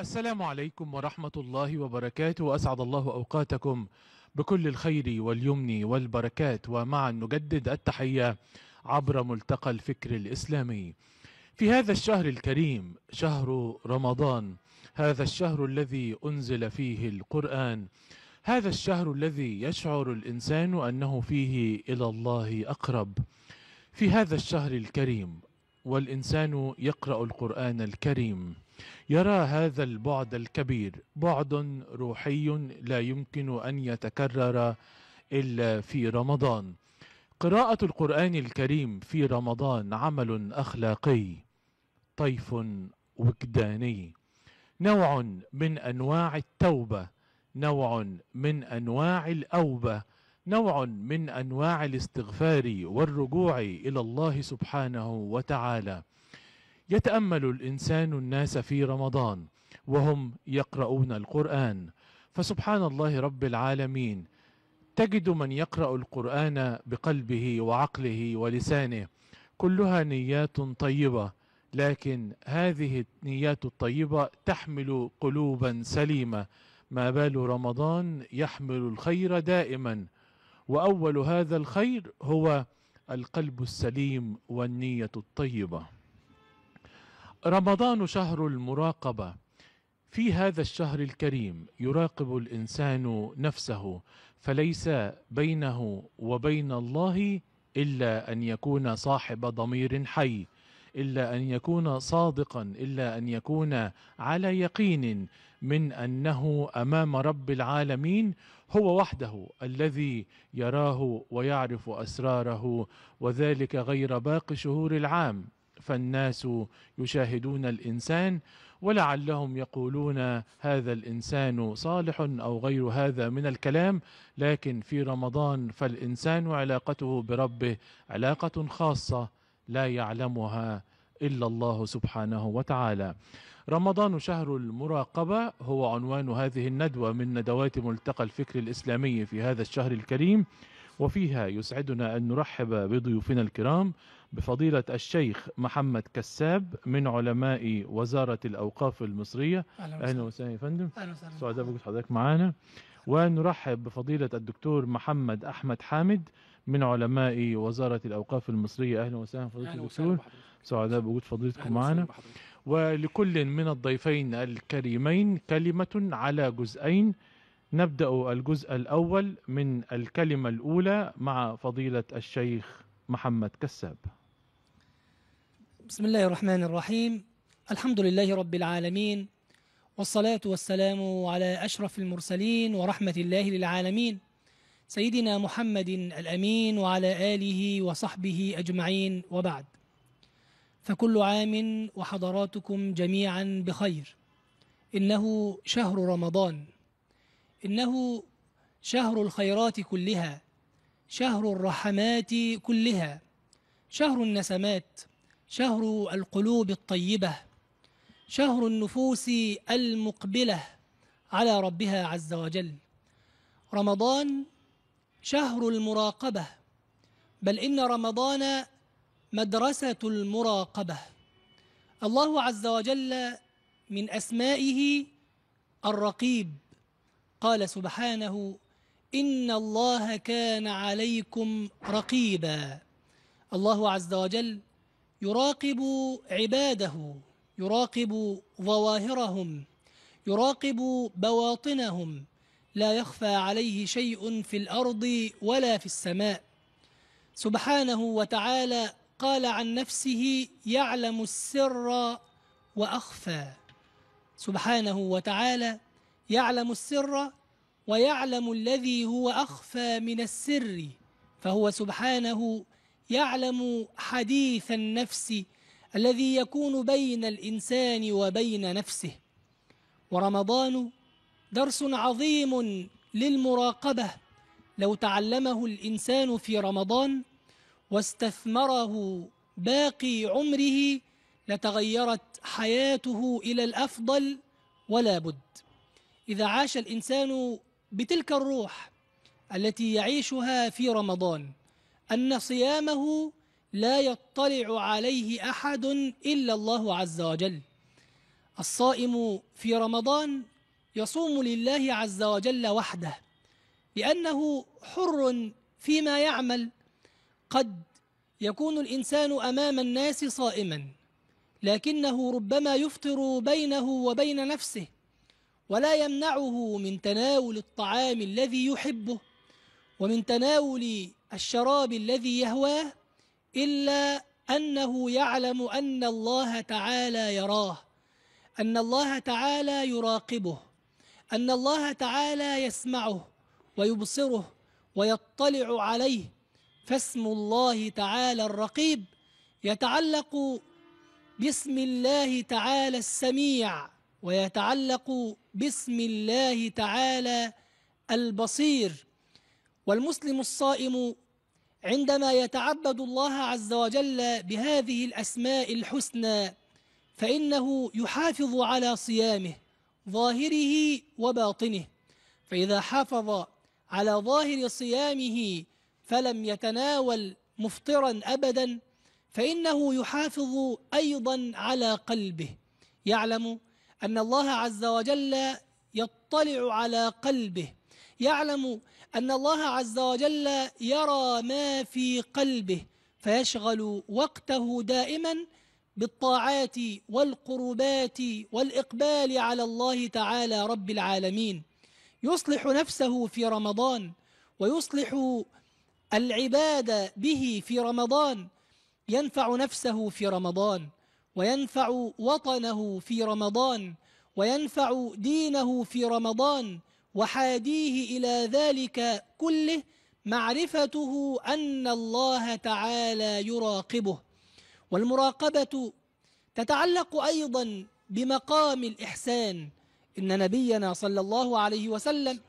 السلام عليكم ورحمة الله وبركاته أسعد الله أوقاتكم بكل الخير واليمن والبركات ومعا نجدد التحية عبر ملتقى الفكر الإسلامي في هذا الشهر الكريم شهر رمضان هذا الشهر الذي أنزل فيه القرآن هذا الشهر الذي يشعر الإنسان أنه فيه إلى الله أقرب في هذا الشهر الكريم والإنسان يقرأ القرآن الكريم يرى هذا البعد الكبير بعد روحي لا يمكن ان يتكرر الا في رمضان قراءه القران الكريم في رمضان عمل اخلاقي طيف وجداني نوع من انواع التوبه نوع من انواع الاوبه نوع من انواع الاستغفار والرجوع الى الله سبحانه وتعالى يتامل الانسان الناس في رمضان وهم يقرؤون القران فسبحان الله رب العالمين تجد من يقرا القران بقلبه وعقله ولسانه كلها نيات طيبه لكن هذه النيات الطيبه تحمل قلوبا سليمه ما بال رمضان يحمل الخير دائما واول هذا الخير هو القلب السليم والنيه الطيبه رمضان شهر المراقبة في هذا الشهر الكريم يراقب الإنسان نفسه فليس بينه وبين الله إلا أن يكون صاحب ضمير حي إلا أن يكون صادقا إلا أن يكون على يقين من أنه أمام رب العالمين هو وحده الذي يراه ويعرف أسراره وذلك غير باقي شهور العام فالناس يشاهدون الانسان ولعلهم يقولون هذا الانسان صالح او غير هذا من الكلام لكن في رمضان فالانسان علاقته بربه علاقه خاصه لا يعلمها الا الله سبحانه وتعالى. رمضان شهر المراقبه هو عنوان هذه الندوه من ندوات ملتقى الفكر الاسلامي في هذا الشهر الكريم وفيها يسعدنا ان نرحب بضيوفنا الكرام بفضيلة الشيخ محمد كساب من علماء وزارة الأوقاف المصرية أهلا وسهلا يا فندم أهلا وسهلا سعداء بوجود حضرتك معانا ونرحب بفضيلة الدكتور محمد أحمد حامد من علماء وزارة الأوقاف المصرية أهلا وسهلا فضيلة الدكتور سعداء بوجود فضيلتكم معنا ولكل من الضيفين الكريمين كلمة على جزئين نبدأ الجزء الأول من الكلمة الأولى مع فضيلة الشيخ محمد كساب بسم الله الرحمن الرحيم الحمد لله رب العالمين والصلاة والسلام على أشرف المرسلين ورحمة الله للعالمين سيدنا محمد الأمين وعلى آله وصحبه أجمعين وبعد فكل عام وحضراتكم جميعا بخير إنه شهر رمضان إنه شهر الخيرات كلها شهر الرحمات كلها شهر النسمات شهر القلوب الطيبة شهر النفوس المقبلة على ربها عز وجل رمضان شهر المراقبة بل إن رمضان مدرسة المراقبة الله عز وجل من أسمائه الرقيب قال سبحانه إن الله كان عليكم رقيبا الله عز وجل يراقب عباده يراقب ظواهرهم يراقب بواطنهم لا يخفى عليه شيء في الأرض ولا في السماء سبحانه وتعالى قال عن نفسه يعلم السر وأخفى سبحانه وتعالى يعلم السر ويعلم الذي هو أخفى من السر فهو سبحانه يعلم حديث النفس الذي يكون بين الإنسان وبين نفسه ورمضان درس عظيم للمراقبة لو تعلمه الإنسان في رمضان واستثمره باقي عمره لتغيرت حياته إلى الأفضل ولا بد إذا عاش الإنسان بتلك الروح التي يعيشها في رمضان أن صيامه لا يطلع عليه أحد إلا الله عز وجل الصائم في رمضان يصوم لله عز وجل وحده لأنه حر فيما يعمل قد يكون الإنسان أمام الناس صائما لكنه ربما يفطر بينه وبين نفسه ولا يمنعه من تناول الطعام الذي يحبه ومن تناول الشراب الذي يهواه إلا أنه يعلم أن الله تعالى يراه أن الله تعالى يراقبه أن الله تعالى يسمعه ويبصره ويطلع عليه فاسم الله تعالى الرقيب يتعلق باسم الله تعالى السميع ويتعلق باسم الله تعالى البصير والمسلم الصائم عندما يتعبد الله عز وجل بهذه الأسماء الحسنى فإنه يحافظ على صيامه ظاهره وباطنه فإذا حافظ على ظاهر صيامه فلم يتناول مفطرا أبدا فإنه يحافظ أيضا على قلبه يعلم أن الله عز وجل يطلع على قلبه يعلم أن الله عز وجل يرى ما في قلبه فيشغل وقته دائما بالطاعات والقربات والإقبال على الله تعالى رب العالمين يصلح نفسه في رمضان ويصلح العباد به في رمضان ينفع نفسه في رمضان وينفع وطنه في رمضان وينفع دينه في رمضان وحاديه إلى ذلك كله معرفته أن الله تعالى يراقبه والمراقبة تتعلق أيضا بمقام الإحسان إن نبينا صلى الله عليه وسلم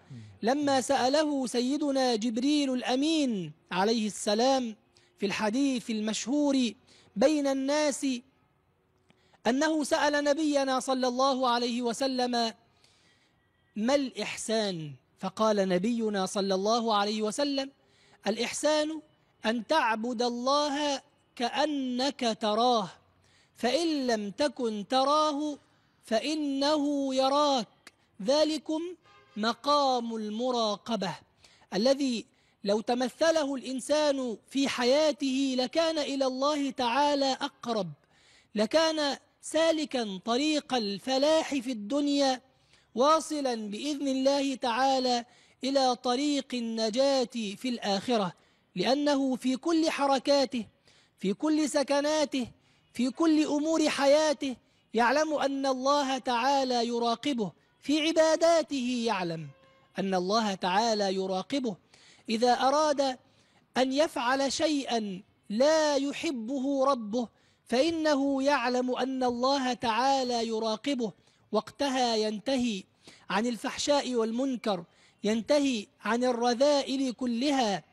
لما سأله سيدنا جبريل الأمين عليه السلام في الحديث المشهور بين الناس أنه سأل نبينا صلى الله عليه وسلم ما الإحسان فقال نبينا صلى الله عليه وسلم الإحسان أن تعبد الله كأنك تراه فإن لم تكن تراه فإنه يراك ذلكم مقام المراقبة الذي لو تمثله الإنسان في حياته لكان إلى الله تعالى أقرب لكان سالكا طريق الفلاح في الدنيا واصلا بإذن الله تعالى إلى طريق النجاة في الآخرة لأنه في كل حركاته في كل سكناته في كل أمور حياته يعلم أن الله تعالى يراقبه في عباداته يعلم أن الله تعالى يراقبه إذا أراد أن يفعل شيئا لا يحبه ربه فإنه يعلم أن الله تعالى يراقبه وقتها ينتهي عن الفحشاء والمنكر ينتهي عن الرذائل كلها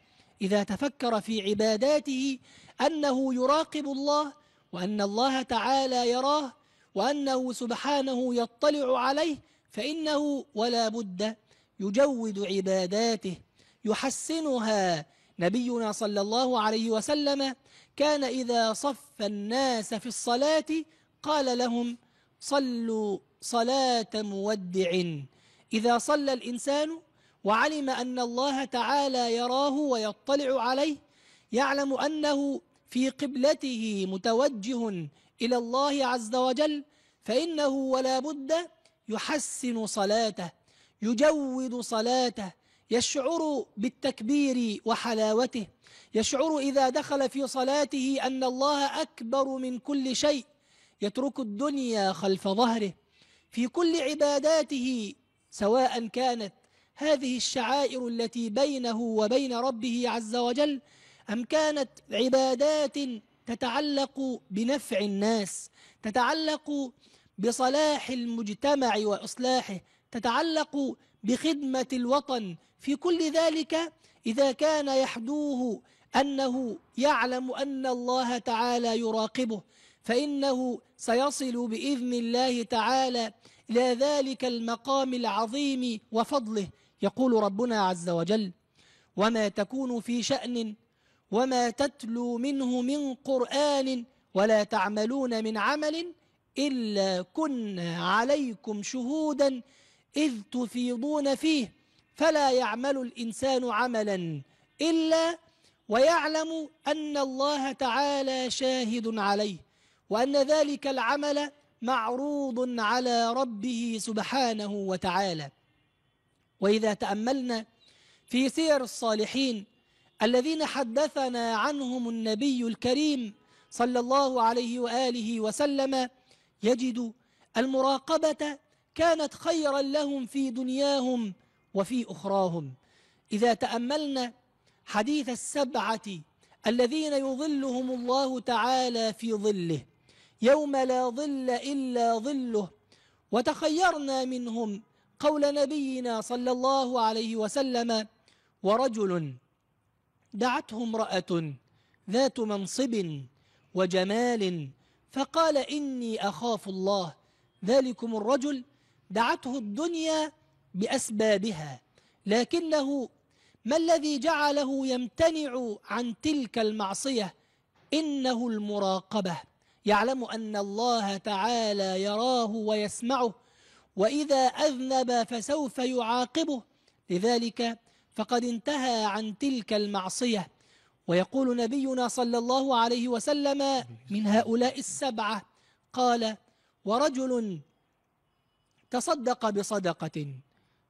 إذا تفكر في عباداته أنه يراقب الله وأن الله تعالى يراه وأنه سبحانه يطلع عليه فإنه ولا بد يجود عباداته يحسنها نبينا صلى الله عليه وسلم كان إذا صف الناس في الصلاة قال لهم صلوا صلاة مودع إذا صلى الإنسان وعلم أن الله تعالى يراه ويطلع عليه يعلم أنه في قبلته متوجه إلى الله عز وجل فإنه ولا بد يحسن صلاته يجود صلاته يشعر بالتكبير وحلاوته يشعر إذا دخل في صلاته أن الله أكبر من كل شيء يترك الدنيا خلف ظهره في كل عباداته سواء كانت هذه الشعائر التي بينه وبين ربه عز وجل أم كانت عبادات تتعلق بنفع الناس تتعلق بصلاح المجتمع وإصلاحه تتعلق بخدمة الوطن في كل ذلك إذا كان يحدوه أنه يعلم أن الله تعالى يراقبه فإنه سيصل بإذن الله تعالى إلى ذلك المقام العظيم وفضله يقول ربنا عز وجل وما تكون في شأن وما تتلو منه من قرآن ولا تعملون من عمل إلا كنا عليكم شهودا إذ تفيضون فيه فلا يعمل الإنسان عملا إلا ويعلم أن الله تعالى شاهد عليه وأن ذلك العمل معروض على ربه سبحانه وتعالى وإذا تأملنا في سير الصالحين الذين حدثنا عنهم النبي الكريم صلى الله عليه وآله وسلم يجد المراقبة كانت خيرا لهم في دنياهم وفي أخراهم إذا تأملنا حديث السبعة الذين يظلهم الله تعالى في ظله يوم لا ظل إلا ظله وتخيرنا منهم قول نبينا صلى الله عليه وسلم ورجل دعته امرأة ذات منصب وجمال فقال إني أخاف الله ذلكم الرجل دعته الدنيا بأسبابها لكنه ما الذي جعله يمتنع عن تلك المعصية إنه المراقبة يعلم أن الله تعالى يراه ويسمعه وإذا أذنب فسوف يعاقبه لذلك فقد انتهى عن تلك المعصية ويقول نبينا صلى الله عليه وسلم من هؤلاء السبعة قال ورجل تصدق بصدقة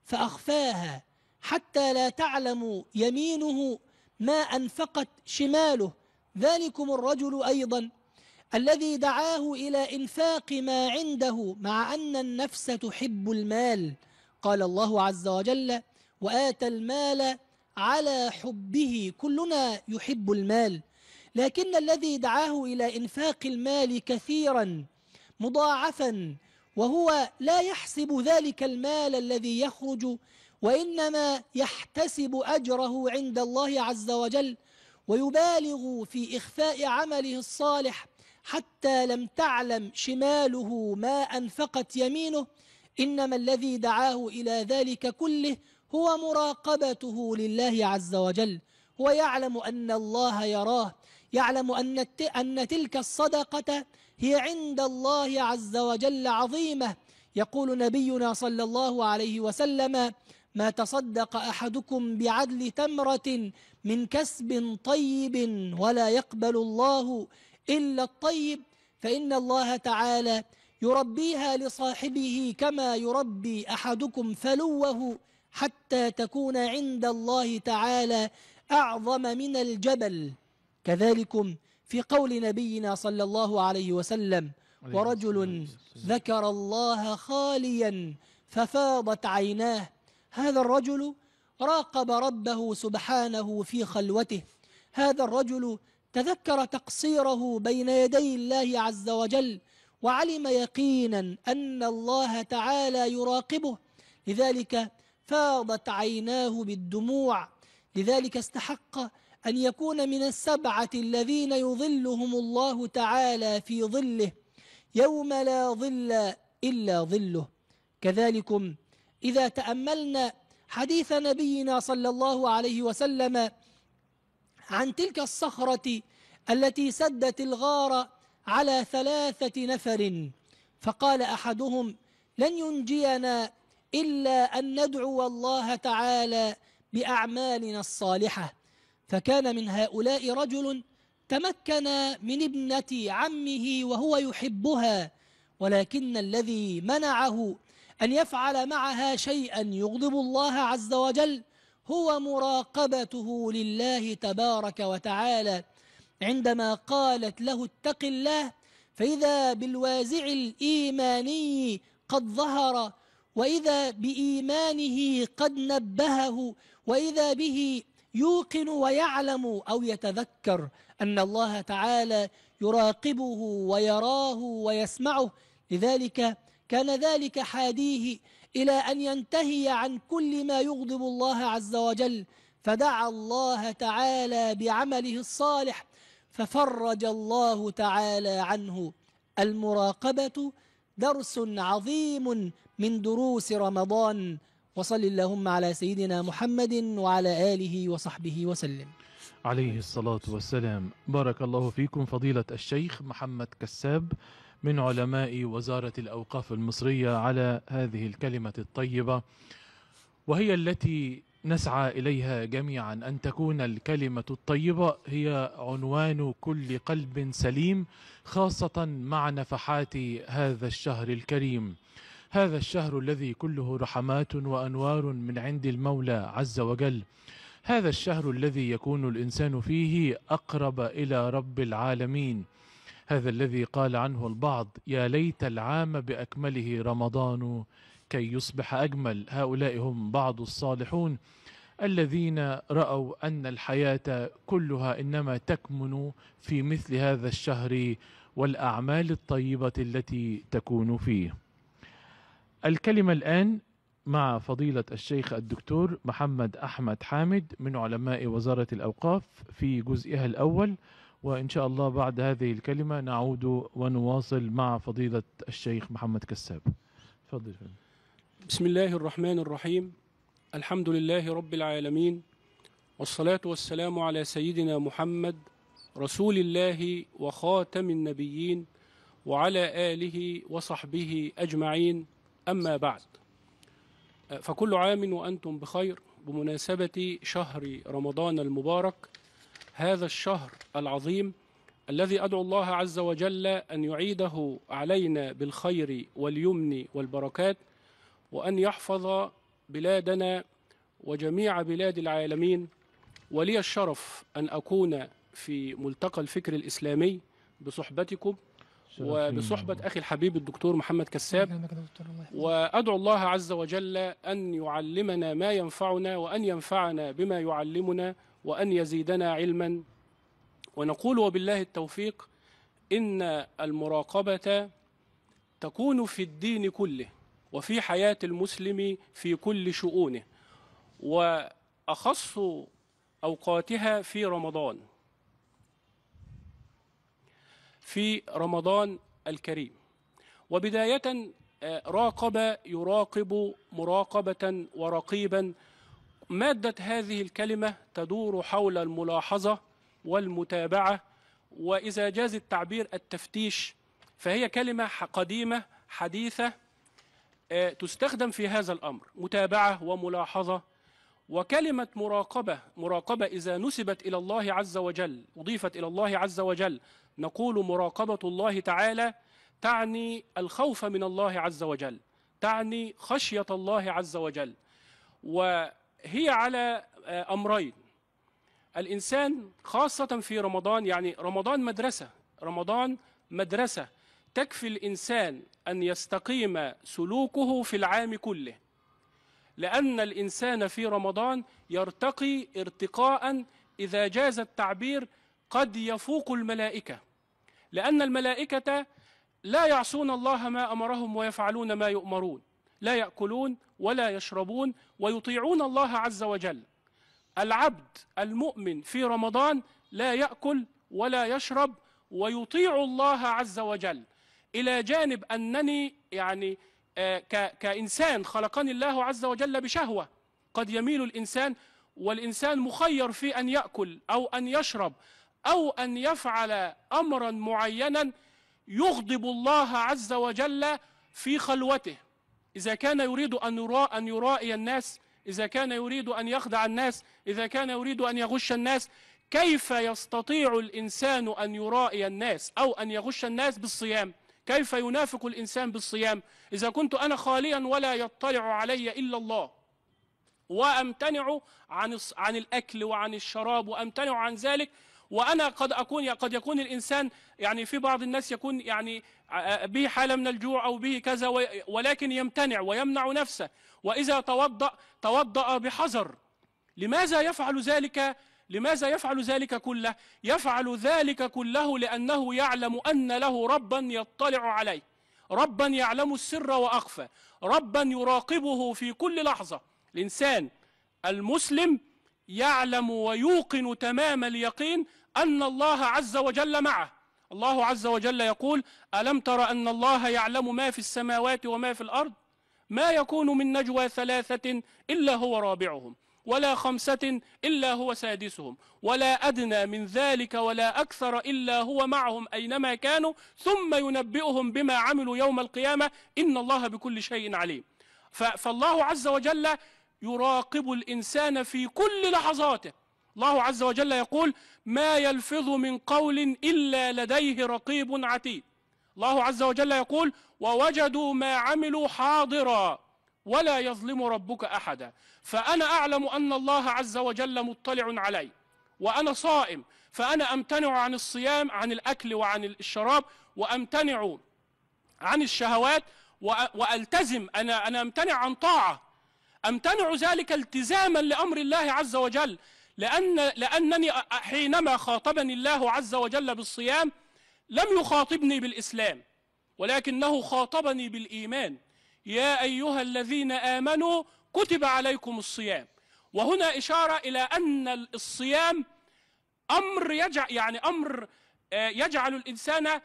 فأخفاها حتى لا تعلم يمينه ما أنفقت شماله ذلكم الرجل أيضا الذي دعاه إلى إنفاق ما عنده مع أن النفس تحب المال قال الله عز وجل وآتى المال على حبه كلنا يحب المال لكن الذي دعاه إلى إنفاق المال كثيرا مضاعفا وهو لا يحسب ذلك المال الذي يخرج وإنما يحتسب أجره عند الله عز وجل ويبالغ في إخفاء عمله الصالح حتى لم تعلم شماله ما أنفقت يمينه إنما الذي دعاه إلى ذلك كله هو مراقبته لله عز وجل هو يعلم أن الله يراه يعلم أن, أن تلك الصدقة هي عند الله عز وجل عظيمة يقول نبينا صلى الله عليه وسلم ما تصدق أحدكم بعدل تمرة من كسب طيب ولا يقبل الله إلا الطيب فإن الله تعالى يربيها لصاحبه كما يربي أحدكم فلوه حتى تكون عند الله تعالى أعظم من الجبل كذلكم في قول نبينا صلى الله عليه وسلم ورجل ذكر الله خاليا ففاضت عيناه هذا الرجل راقب ربه سبحانه في خلوته هذا الرجل تذكر تقصيره بين يدي الله عز وجل وعلم يقينا أن الله تعالى يراقبه لذلك فاضت عيناه بالدموع لذلك استحق أن يكون من السبعة الذين يظلهم الله تعالى في ظله يوم لا ظل إلا ظله كذلكم إذا تأملنا حديث نبينا صلى الله عليه وسلم عن تلك الصخرة التي سدت الغار على ثلاثة نفر فقال أحدهم لن ينجينا إلا أن ندعو الله تعالى بأعمالنا الصالحة فكان من هؤلاء رجل تمكن من ابنة عمه وهو يحبها ولكن الذي منعه أن يفعل معها شيئا يغضب الله عز وجل هو مراقبته لله تبارك وتعالى عندما قالت له اتق الله فإذا بالوازع الإيماني قد ظهر وإذا بإيمانه قد نبهه وإذا به يوقن ويعلم أو يتذكر أن الله تعالى يراقبه ويراه ويسمعه لذلك كان ذلك حاديه إلى أن ينتهي عن كل ما يغضب الله عز وجل فدعا الله تعالى بعمله الصالح ففرج الله تعالى عنه المراقبة درس عظيم من دروس رمضان وصل اللهم على سيدنا محمد وعلى آله وصحبه وسلم عليه الصلاة والسلام بارك الله فيكم فضيلة الشيخ محمد كساب من علماء وزارة الأوقاف المصرية على هذه الكلمة الطيبة وهي التي نسعى إليها جميعا أن تكون الكلمة الطيبة هي عنوان كل قلب سليم خاصة مع نفحات هذا الشهر الكريم هذا الشهر الذي كله رحمات وأنوار من عند المولى عز وجل هذا الشهر الذي يكون الإنسان فيه أقرب إلى رب العالمين هذا الذي قال عنه البعض يا ليت العام بأكمله رمضان كي يصبح أجمل هؤلاء هم بعض الصالحون الذين رأوا أن الحياة كلها إنما تكمن في مثل هذا الشهر والأعمال الطيبة التي تكون فيه الكلمة الآن مع فضيلة الشيخ الدكتور محمد أحمد حامد من علماء وزارة الأوقاف في جزئها الأول وإن شاء الله بعد هذه الكلمة نعود ونواصل مع فضيلة الشيخ محمد كساب تفضل بسم الله الرحمن الرحيم الحمد لله رب العالمين والصلاة والسلام على سيدنا محمد رسول الله وخاتم النبيين وعلى آله وصحبه أجمعين أما بعد أه، فكل عام وأنتم بخير بمناسبة شهر رمضان المبارك هذا الشهر العظيم الذي أدعو الله عز وجل أن يعيده علينا بالخير واليمن والبركات وأن يحفظ بلادنا وجميع بلاد العالمين ولي الشرف أن أكون في ملتقى الفكر الإسلامي بصحبتكم وبصحبة أخي الحبيب الدكتور محمد كساب وأدعو الله عز وجل أن يعلمنا ما ينفعنا وأن ينفعنا بما يعلمنا وأن يزيدنا علما ونقول وبالله التوفيق إن المراقبة تكون في الدين كله وفي حياة المسلم في كل شؤونه وأخص أوقاتها في رمضان في رمضان الكريم وبداية آه، راقب يراقب مراقبة ورقيبا مادة هذه الكلمة تدور حول الملاحظة والمتابعة وإذا جاز التعبير التفتيش فهي كلمة قديمة حديثة آه، تستخدم في هذا الأمر متابعة وملاحظة وكلمة مراقبة مراقبة إذا نسبت إلى الله عز وجل أضيفت إلى الله عز وجل نقول مراقبة الله تعالى تعني الخوف من الله عز وجل تعني خشية الله عز وجل وهي على آه، أمرين الإنسان خاصة في رمضان يعني رمضان مدرسة رمضان مدرسة تكفي الإنسان أن يستقيم سلوكه في العام كله لأن الإنسان في رمضان يرتقي ارتقاء إذا جاز التعبير قد يفوق الملائكة لأن الملائكة لا يعصون الله ما أمرهم ويفعلون ما يؤمرون لا يأكلون ولا يشربون ويطيعون الله عز وجل العبد المؤمن في رمضان لا يأكل ولا يشرب ويطيع الله عز وجل إلى جانب أنني يعني آه، كإنسان خلقني الله عز وجل بشهوة قد يميل الإنسان والإنسان مخير في أن يأكل أو أن يشرب أو أن يفعل أمرا معينا يغضب الله عز وجل في خلوته إذا كان يريد أن يرى أن يرائي الناس إذا كان يريد أن يخدع الناس إذا كان يريد أن يغش الناس كيف يستطيع الإنسان أن يرائي الناس أو أن يغش الناس بالصيام كيف ينافق الإنسان بالصيام إذا كنت أنا خاليا ولا يطلع علي إلا الله وأمتنع عن عن الأكل وعن الشراب وأمتنع عن ذلك وانا قد اكون قد يكون الانسان يعني في بعض الناس يكون يعني آه، آه، به حاله من الجوع او به كذا ولكن يمتنع ويمنع نفسه واذا توضا توضا بحذر لماذا يفعل ذلك لماذا يفعل ذلك كله يفعل ذلك كله لانه يعلم ان له ربا يطلع عليه ربا يعلم السر واخفى ربا يراقبه في كل لحظه الانسان المسلم يعلم ويوقن تمام اليقين أن الله عز وجل معه الله عز وجل يقول ألم تر أن الله يعلم ما في السماوات وما في الأرض ما يكون من نجوى ثلاثة إلا هو رابعهم ولا خمسة إلا هو سادسهم ولا أدنى من ذلك ولا أكثر إلا هو معهم أينما كانوا ثم ينبئهم بما عملوا يوم القيامة إن الله بكل شيء عليم فالله عز وجل يراقب الإنسان في كل لحظاته الله عز وجل يقول ما يلفظ من قول إلا لديه رقيب عتيد الله عز وجل يقول ووجدوا ما عملوا حاضرا ولا يظلم ربك أحدا فأنا أعلم أن الله عز وجل مطلع علي وأنا صائم فأنا أمتنع عن الصيام عن الأكل وعن الشراب وأمتنع عن الشهوات وألتزم أنا أنا أمتنع عن طاعة أمتنع ذلك التزاما لأمر الله عز وجل لأن لأنني حينما خاطبني الله عز وجل بالصيام لم يخاطبني بالإسلام ولكنه خاطبني بالإيمان يا أيها الذين آمنوا كتب عليكم الصيام وهنا إشارة إلى أن الصيام أمر يجعل يعني أمر آه، يجعل الإنسان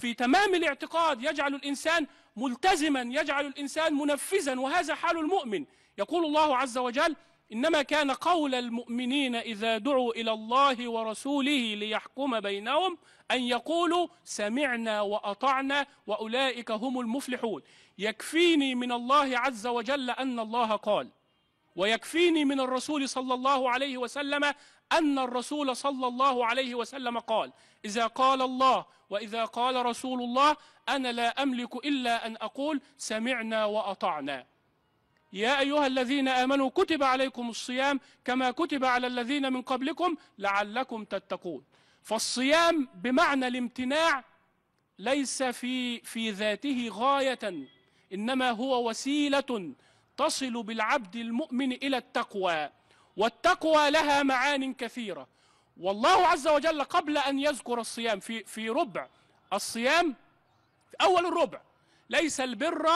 في تمام الاعتقاد يجعل الإنسان ملتزما يجعل الإنسان منفذا وهذا حال المؤمن يقول الله عز وجل إنما كان قول المؤمنين إذا دعوا إلى الله ورسوله ليحكم بينهم أن يقولوا سمعنا وأطعنا وأولئك هم المفلحون يكفيني من الله عز وجل أن الله قال ويكفيني من الرسول صلى الله عليه وسلم أن الرسول صلى الله عليه وسلم قال إذا قال الله وإذا قال رسول الله أنا لا أملك إلا أن أقول سمعنا وأطعنا يا أيها الذين آمنوا كتب عليكم الصيام كما كتب على الذين من قبلكم لعلكم تتقون فالصيام بمعنى الامتناع ليس في في ذاته غاية إنما هو وسيلة تصل بالعبد المؤمن إلى التقوى والتقوى لها معان كثيرة والله عز وجل قبل أن يذكر الصيام في في ربع الصيام أول الربع ليس البر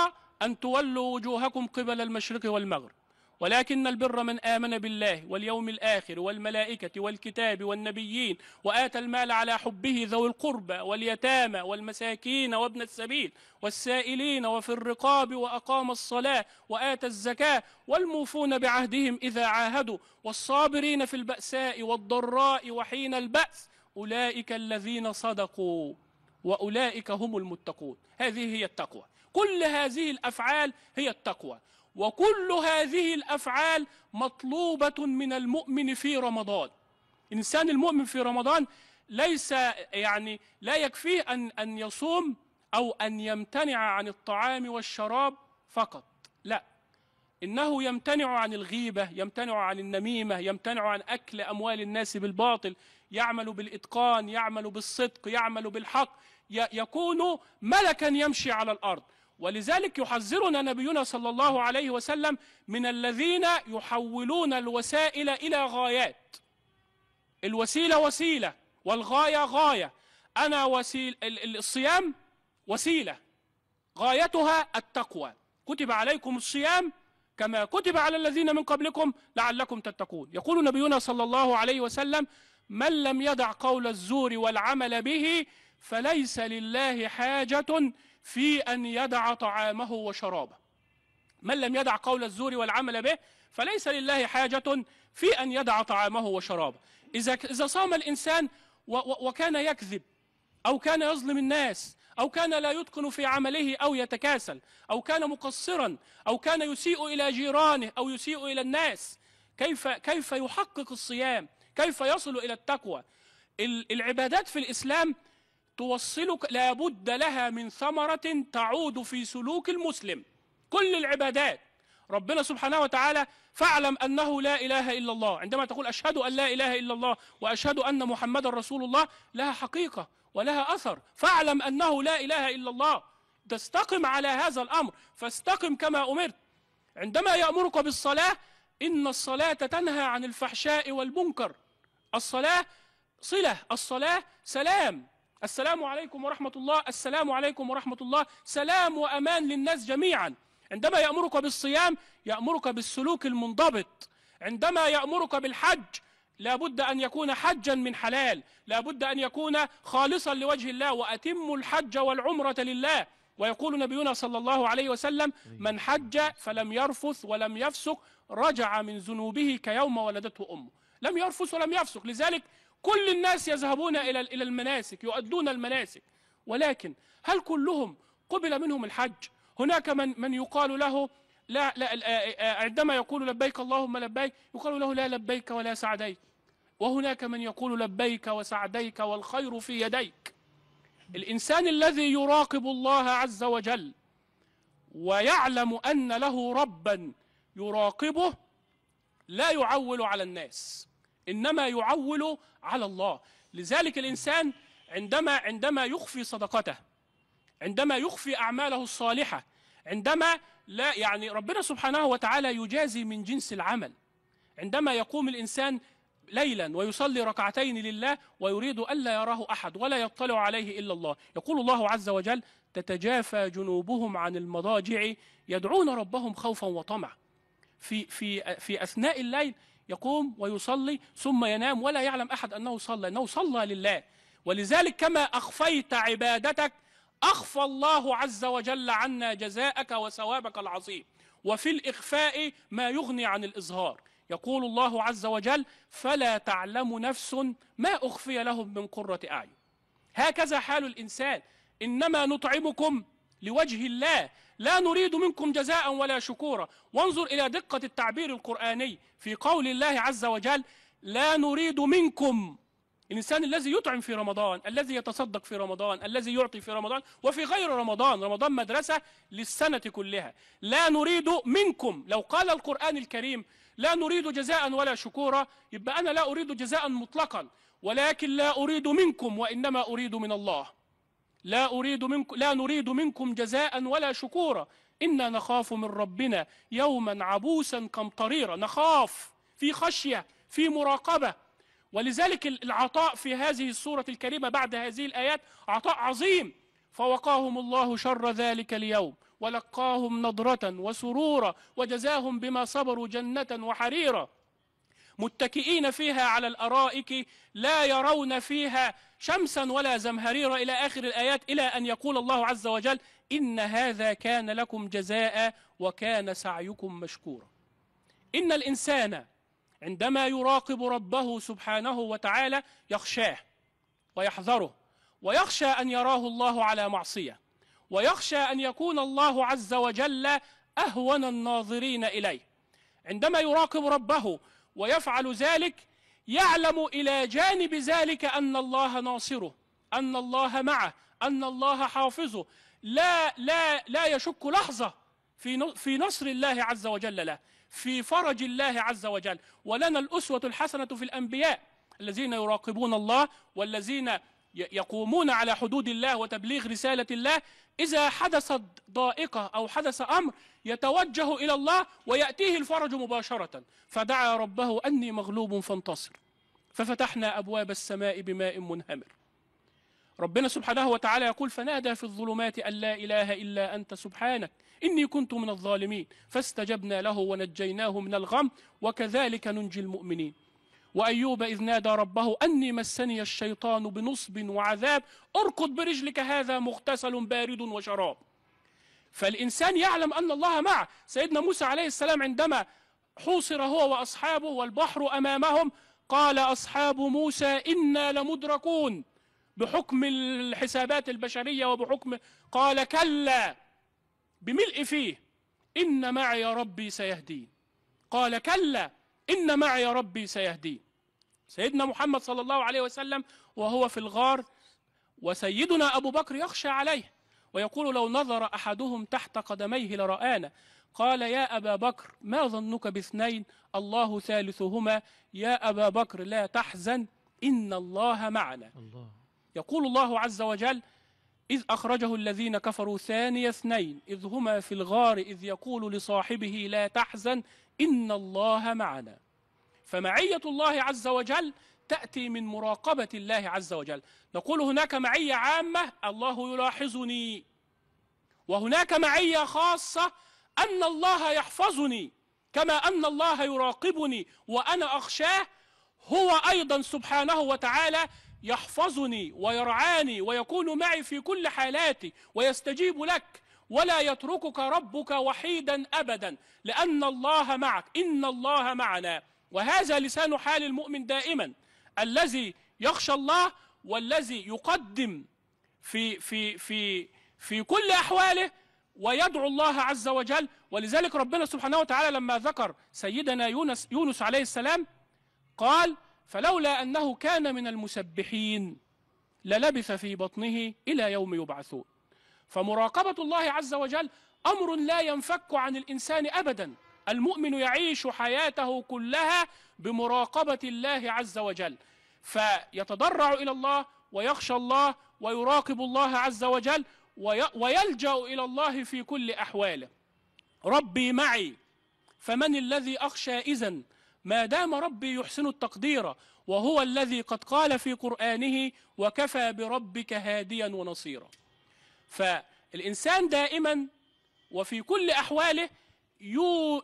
أن تولوا وجوهكم قبل المشرق والمغرب ولكن البر من آمن بالله واليوم الآخر والملائكة والكتاب والنبيين وآتى المال على حبه ذوي القربى واليتامى والمساكين وابن السبيل والسائلين وفي الرقاب وأقام الصلاة وآتى الزكاة والموفون بعهدهم إذا عاهدوا والصابرين في البأساء والضراء وحين البأس أولئك الذين صدقوا واولئك هم المتقون هذه هي التقوى كل هذه الافعال هي التقوى وكل هذه الافعال مطلوبه من المؤمن في رمضان الانسان المؤمن في رمضان ليس يعني لا يكفيه ان ان يصوم او ان يمتنع عن الطعام والشراب فقط لا انه يمتنع عن الغيبه يمتنع عن النميمه يمتنع عن اكل اموال الناس بالباطل يعمل بالاتقان يعمل بالصدق يعمل بالحق يكون ملكا يمشي على الارض ولذلك يحذرنا نبينا صلى الله عليه وسلم من الذين يحولون الوسائل الى غايات الوسيله وسيله والغايه غايه انا وسيل الصيام وسيله غايتها التقوى كتب عليكم الصيام كما كتب على الذين من قبلكم لعلكم تتقون يقول نبينا صلى الله عليه وسلم من لم يدع قول الزور والعمل به فليس لله حاجة في أن يدع طعامه وشرابه من لم يدع قول الزور والعمل به فليس لله حاجة في أن يدع طعامه وشرابه إذا إذا صام الإنسان وكان يكذب أو كان يظلم الناس أو كان لا يتقن في عمله أو يتكاسل أو كان مقصرا أو كان يسيء إلى جيرانه أو يسيء إلى الناس كيف كيف يحقق الصيام كيف يصل إلى التقوى العبادات في الإسلام توصلك لابد لها من ثمرة تعود في سلوك المسلم كل العبادات ربنا سبحانه وتعالى فاعلم أنه لا إله إلا الله عندما تقول أشهد أن لا إله إلا الله وأشهد أن محمدا رسول الله لها حقيقة ولها أثر فاعلم أنه لا إله إلا الله تستقم على هذا الأمر فاستقم كما أمرت عندما يأمرك بالصلاة إن الصلاة تنهى عن الفحشاء والمنكر الصلاة صلة الصلاة سلام السلام عليكم ورحمة الله السلام عليكم ورحمة الله سلام وأمان للناس جميعا عندما يأمرك بالصيام يأمرك بالسلوك المنضبط عندما يأمرك بالحج لابد أن يكون حجا من حلال لابد أن يكون خالصا لوجه الله وأتم الحج والعمرة لله ويقول نبينا صلى الله عليه وسلم من حج فلم يرفث ولم يفسق رجع من ذنوبه كيوم ولدته امه لم يرفث ولم يفسق لذلك كل الناس يذهبون الى الى المناسك يؤدون المناسك ولكن هل كلهم قبل منهم الحج هناك من من يقال له لا, لا عندما يقول لبيك اللهم لبيك يقال له لا لبيك ولا سعديك وهناك من يقول لبيك وسعديك والخير في يديك الإنسان الذي يراقب الله عز وجل ويعلم أن له ربا يراقبه لا يعول على الناس انما يعول على الله لذلك الانسان عندما عندما يخفي صدقته عندما يخفي اعماله الصالحه عندما لا يعني ربنا سبحانه وتعالى يجازي من جنس العمل عندما يقوم الانسان ليلا ويصلي ركعتين لله ويريد الا يراه احد ولا يطلع عليه الا الله يقول الله عز وجل تتجافى جنوبهم عن المضاجع يدعون ربهم خوفا وطمعا في في في اثناء الليل يقوم ويصلي ثم ينام ولا يعلم احد انه صلى انه صلى لله ولذلك كما اخفيت عبادتك اخفى الله عز وجل عنا جزاءك وثوابك العظيم وفي الاخفاء ما يغني عن الاظهار يقول الله عز وجل فلا تعلم نفس ما اخفي لهم من قره اعين هكذا حال الانسان انما نطعمكم لوجه الله لا نريد منكم جزاء ولا شكورا وانظر إلى دقة التعبير القرآني في قول الله عز وجل لا نريد منكم الإنسان الذي يطعم في رمضان الذي يتصدق في رمضان الذي يعطي في رمضان وفي غير رمضان رمضان مدرسة للسنة كلها لا نريد منكم لو قال القرآن الكريم لا نريد جزاء ولا شكورا يبقى أنا لا أريد جزاء مطلقا ولكن لا أريد منكم وإنما أريد من الله لا أريد منكم لا نريد منكم جزاء ولا شكورا إنا نخاف من ربنا يوما عبوسا كمطريرا نخاف في خشية في مراقبة ولذلك العطاء في هذه السورة الكريمة بعد هذه الآيات عطاء عظيم فوقاهم الله شر ذلك اليوم ولقاهم نضرة وسرورا وجزاهم بما صبروا جنة وحريرا متكئين فيها على الأرائك لا يرون فيها شمسا ولا زمهريرا إلى آخر الآيات إلى أن يقول الله عز وجل إن هذا كان لكم جزاء وكان سعيكم مشكورا إن الإنسان عندما يراقب ربه سبحانه وتعالى يخشاه ويحذره ويخشى أن يراه الله على معصية ويخشى أن يكون الله عز وجل أهون الناظرين إليه عندما يراقب ربه ويفعل ذلك يعلم إلى جانب ذلك أن الله ناصره أن الله معه أن الله حافظه لا لا لا يشك لحظة في في نصر الله عز وجل له في فرج الله عز وجل ولنا الأسوة الحسنة في الأنبياء الذين يراقبون الله والذين يقومون على حدود الله وتبليغ رسالة الله إذا حدثت ضائقة أو حدث أمر يتوجه إلى الله ويأتيه الفرج مباشرة فدعا ربه أني مغلوب فانتصر ففتحنا أبواب السماء بماء منهمر ربنا سبحانه وتعالى يقول فنادى في الظلمات أن لا إله إلا أنت سبحانك إني كنت من الظالمين فاستجبنا له ونجيناه من الغم وكذلك ننجي المؤمنين وأيوب إذ نادى ربه أني مسني الشيطان بنصب وعذاب اركض برجلك هذا مغتسل بارد وشراب فالإنسان يعلم أن الله معه سيدنا موسى عليه السلام عندما حوصر هو وأصحابه والبحر أمامهم قال أصحاب موسى إنا لمدركون بحكم الحسابات البشرية وبحكم قال كلا بملء فيه إن معي ربي سيهدين قال كلا إن معي ربي سيهدين سيدنا محمد صلى الله عليه وسلم وهو في الغار وسيدنا أبو بكر يخشى عليه ويقول لو نظر أحدهم تحت قدميه لرآنا قال يا أبا بكر ما ظنك باثنين الله ثالثهما يا أبا بكر لا تحزن إن الله معنا الله. يقول الله عز وجل إذ أخرجه الذين كفروا ثاني اثنين إذ هما في الغار إذ يقول لصاحبه لا تحزن إن الله معنا فمعية الله عز وجل تأتي من مراقبة الله عز وجل نقول هناك معية عامة الله يلاحظني وهناك معية خاصة أن الله يحفظني كما أن الله يراقبني وأنا أخشاه هو أيضا سبحانه وتعالى يحفظني ويرعاني ويكون معي في كل حالاتي ويستجيب لك ولا يتركك ربك وحيدا أبدا لأن الله معك إن الله معنا وهذا لسان حال المؤمن دائما الذي يخشى الله والذي يقدم في في في في كل أحواله ويدعو الله عز وجل ولذلك ربنا سبحانه وتعالى لما ذكر سيدنا يونس يونس عليه السلام قال فلولا أنه كان من المسبحين للبث في بطنه إلى يوم يبعثون فمراقبة الله عز وجل أمر لا ينفك عن الإنسان أبدا المؤمن يعيش حياته كلها بمراقبة الله عز وجل فيتضرع إلى الله ويخشى الله ويراقب الله عز وجل ويلجأ إلى الله في كل أحواله ربي معي فمن الذي أخشى إذن ما دام ربي يحسن التقدير وهو الذي قد قال في قرآنه وكفى بربك هاديا ونصيرا فالإنسان دائما وفي كل أحواله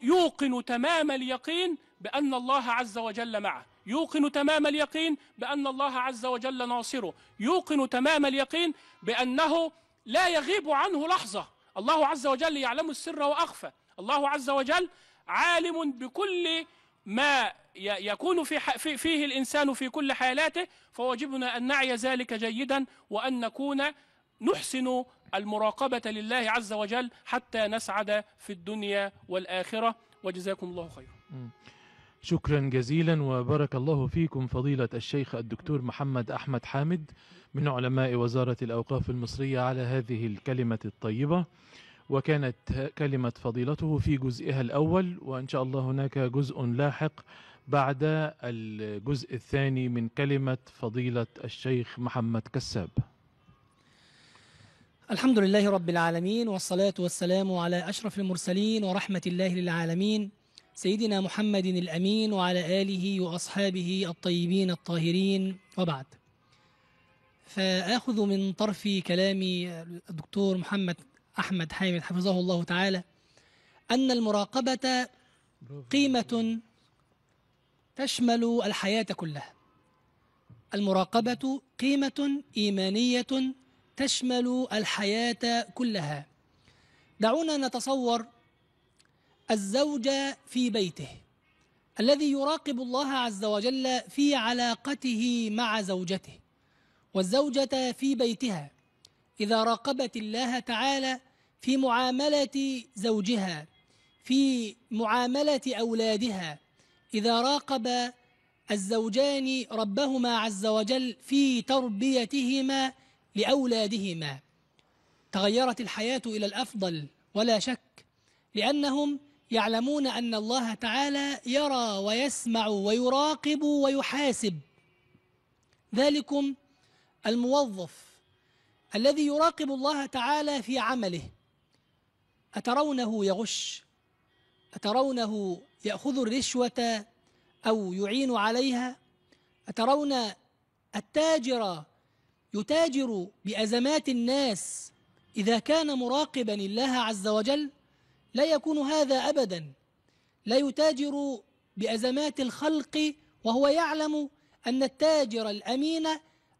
يوقن تمام اليقين بأن الله عز وجل معه يوقن تمام اليقين بأن الله عز وجل ناصره يوقن تمام اليقين بأنه لا يغيب عنه لحظة الله عز وجل يعلم السر وأخفى الله عز وجل عالم بكل ما يكون في فيه الإنسان في كل حالاته فواجبنا أن نعي ذلك جيدا وأن نكون نحسن المراقبة لله عز وجل حتى نسعد في الدنيا والآخرة وجزاكم الله خيرا شكرا جزيلا وبارك الله فيكم فضيلة الشيخ الدكتور محمد أحمد حامد من علماء وزارة الأوقاف المصرية على هذه الكلمة الطيبة وكانت كلمة فضيلته في جزئها الأول وإن شاء الله هناك جزء لاحق بعد الجزء الثاني من كلمة فضيلة الشيخ محمد كساب الحمد لله رب العالمين والصلاة والسلام على أشرف المرسلين ورحمة الله للعالمين سيدنا محمد الأمين وعلى آله وأصحابه الطيبين الطاهرين وبعد فآخذ من طرف كلام الدكتور محمد أحمد حامد حفظه الله تعالى أن المراقبة قيمة تشمل الحياة كلها المراقبة قيمة إيمانية تشمل الحياة كلها دعونا نتصور الزوج في بيته الذي يراقب الله عز وجل في علاقته مع زوجته والزوجة في بيتها إذا راقبت الله تعالى في معاملة زوجها في معاملة أولادها إذا راقب الزوجان ربهما عز وجل في تربيتهما لأولادهما تغيرت الحياة إلى الأفضل ولا شك لأنهم يعلمون أن الله تعالى يرى ويسمع ويراقب ويحاسب ذلكم الموظف الذي يراقب الله تعالى في عمله أترونه يغش أترونه يأخذ الرشوة أو يعين عليها أترون التاجر يتاجر بأزمات الناس إذا كان مراقبا الله عز وجل لا يكون هذا أبدا لا يتاجر بأزمات الخلق وهو يعلم أن التاجر الأمين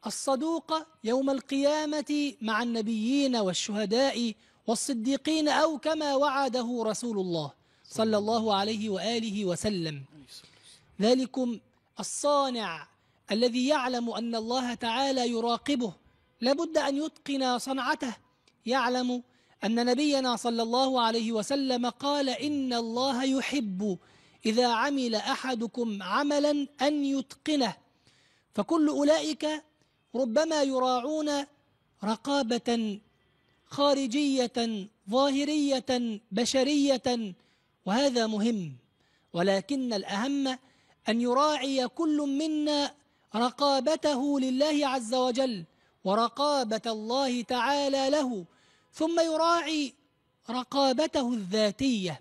الصدوق يوم القيامة مع النبيين والشهداء والصديقين أو كما وعده رسول الله صلى الله عليه وآله وسلم ذلكم الصانع الذي يعلم أن الله تعالى يراقبه لابد أن يتقن صنعته يعلم أن نبينا صلى الله عليه وسلم قال إن الله يحب إذا عمل أحدكم عملا أن يتقنه فكل أولئك ربما يراعون رقابة خارجية ظاهرية بشرية وهذا مهم ولكن الأهم أن يراعي كل منا رقابته لله عز وجل ورقابة الله تعالى له ثم يراعي رقابته الذاتية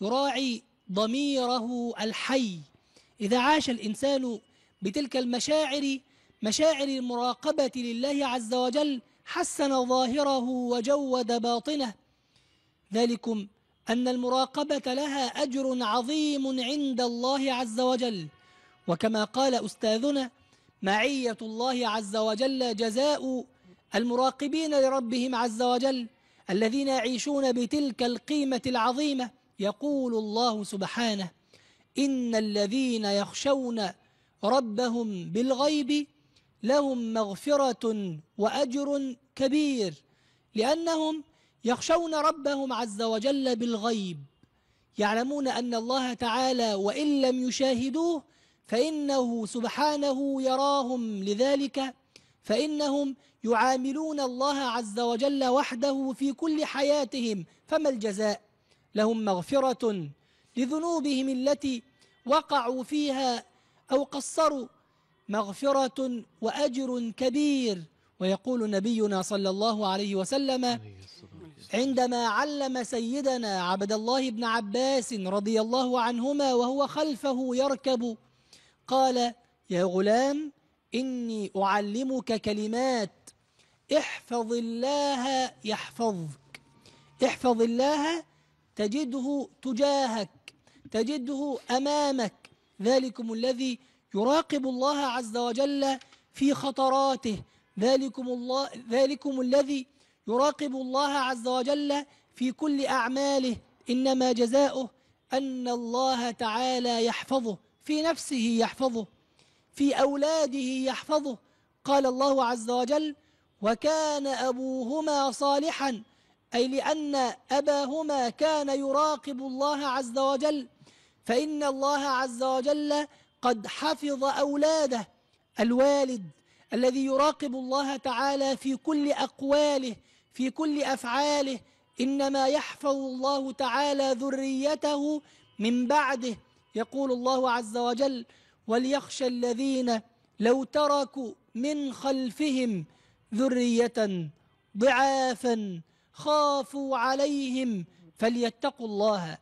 يراعي ضميره الحي إذا عاش الإنسان بتلك المشاعر مشاعر المراقبة لله عز وجل حسن ظاهره وجود باطنه ذلكم أن المراقبة لها أجر عظيم عند الله عز وجل وكما قال أستاذنا معية الله عز وجل جزاء المراقبين لربهم عز وجل الذين يعيشون بتلك القيمة العظيمة يقول الله سبحانه إن الذين يخشون ربهم بالغيب لهم مغفرة وأجر كبير لأنهم يخشون ربهم عز وجل بالغيب يعلمون أن الله تعالى وإن لم يشاهدوه فإنه سبحانه يراهم لذلك فإنهم يعاملون الله عز وجل وحده في كل حياتهم فما الجزاء لهم مغفرة لذنوبهم التي وقعوا فيها أو قصروا مغفرة وأجر كبير ويقول نبينا صلى الله عليه وسلم عندما علم سيدنا عبد الله بن عباس رضي الله عنهما وهو خلفه يركب قال يا غلام إني أعلمك كلمات احفظ الله يحفظك احفظ الله تجده تجاهك تجده أمامك ذلكم الذي يراقب الله عز وجل في خطراته ذلكم, الله ذلكم الذي يراقب الله عز وجل في كل أعماله إنما جزاؤه أن الله تعالى يحفظه في نفسه يحفظه في أولاده يحفظه قال الله عز وجل وكان أبوهما صالحا أي لأن أباهما كان يراقب الله عز وجل فإن الله عز وجل قد حفظ أولاده الوالد الذي يراقب الله تعالى في كل أقواله في كل أفعاله إنما يحفظ الله تعالى ذريته من بعده يقول الله عز وجل وليخشى الذين لو تركوا من خلفهم ذرية ضعافا خافوا عليهم فليتقوا الله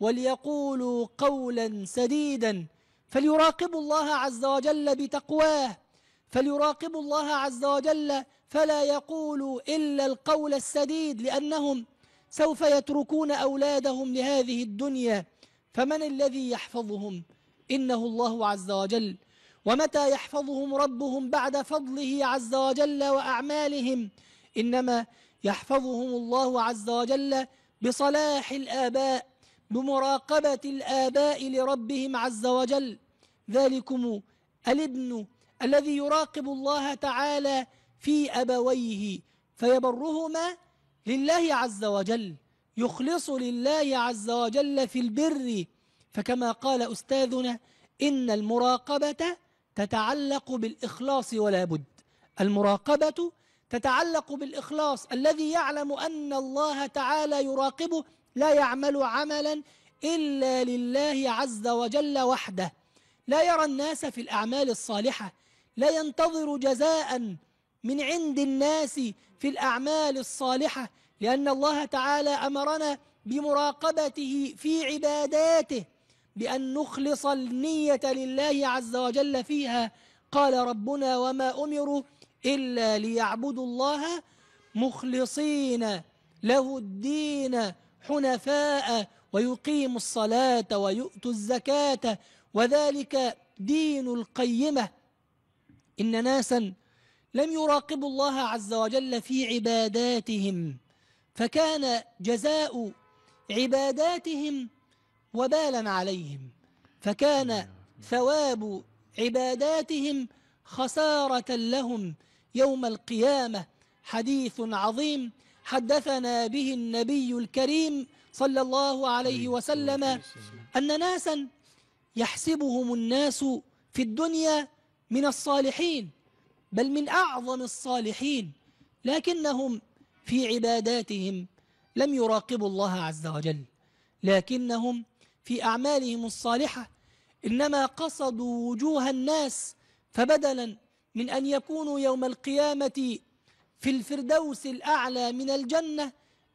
وليقولوا قولا سديدا فليراقبوا الله عز وجل بتقواه فليراقبوا الله عز وجل فلا يقولوا إلا القول السديد لأنهم سوف يتركون أولادهم لهذه الدنيا فمن الذي يحفظهم إنه الله عز وجل ومتى يحفظهم ربهم بعد فضله عز وجل وأعمالهم إنما يحفظهم الله عز وجل بصلاح الآباء بمراقبة الآباء لربهم عز وجل ذلكم الابن الذي يراقب الله تعالى في أبويه فيبرهما لله عز وجل يخلص لله عز وجل في البر فكما قال أستاذنا إن المراقبة تتعلق بالإخلاص ولا بد المراقبة تتعلق بالإخلاص الذي يعلم أن الله تعالى يراقبه لا يعمل عملا إلا لله عز وجل وحده لا يرى الناس في الأعمال الصالحة لا ينتظر جزاء من عند الناس في الأعمال الصالحة لأن الله تعالى أمرنا بمراقبته في عباداته بأن نخلص النية لله عز وجل فيها قال ربنا وما أمروا إلا ليعبدوا الله مخلصين له الدين حنفاء ويقيموا الصلاة ويؤتوا الزكاة وذلك دين القيمة إن ناسا لم يراقبوا الله عز وجل في عباداتهم فكان جزاء عباداتهم وبالا عليهم فكان ثواب عباداتهم خسارة لهم يوم القيامة حديث عظيم حدثنا به النبي الكريم صلى الله عليه وسلم أن ناسا يحسبهم الناس في الدنيا من الصالحين بل من أعظم الصالحين لكنهم في عباداتهم لم يراقبوا الله عز وجل لكنهم في أعمالهم الصالحة إنما قصدوا وجوه الناس فبدلا من أن يكونوا يوم القيامة في الفردوس الأعلى من الجنة